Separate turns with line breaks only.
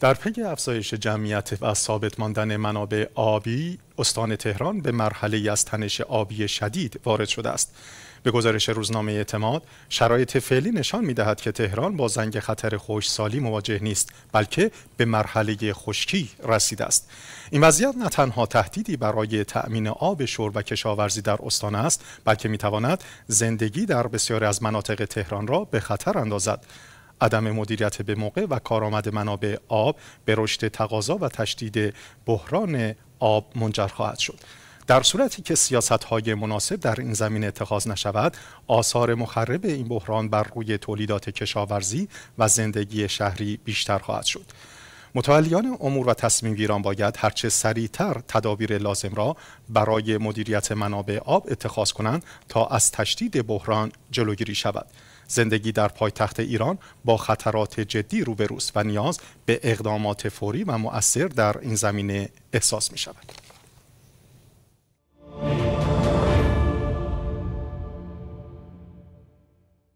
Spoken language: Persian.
در پی افزایش جمعیت و ثابت ماندن منابع آبی، استان تهران به مرحله از تنش آبی شدید وارد شده است. به گزارش روزنامه اعتماد، شرایط فعلی نشان می که تهران با زنگ خطر خوش‌سالی مواجه نیست، بلکه به مرحله خشکی رسیده است. این وضعیت نه تنها تهدیدی برای تأمین آب شور و کشاورزی در استان است، بلکه می زندگی در بسیاری از مناطق تهران را به خطر اندازد. عدم مدیریت به موقع و کارآمد منابع آب به رشد تقاضا و تشدید بحران آب منجر خواهد شد در صورتی که سیاست های مناسب در این زمینه اتخاذ نشود آثار مخرب این بحران بر روی تولیدات کشاورزی و زندگی شهری بیشتر خواهد شد متولیان امور و تصمیم گیران باید هرچه سریعتر تدابیر لازم را برای مدیریت منابع آب اتخاذ کنند تا از تشدید بحران جلوگیری شود زندگی در پایتخت ایران با خطرات جدی روبروست و نیاز به اقدامات فوری و مؤثر در این زمینه احساس می شود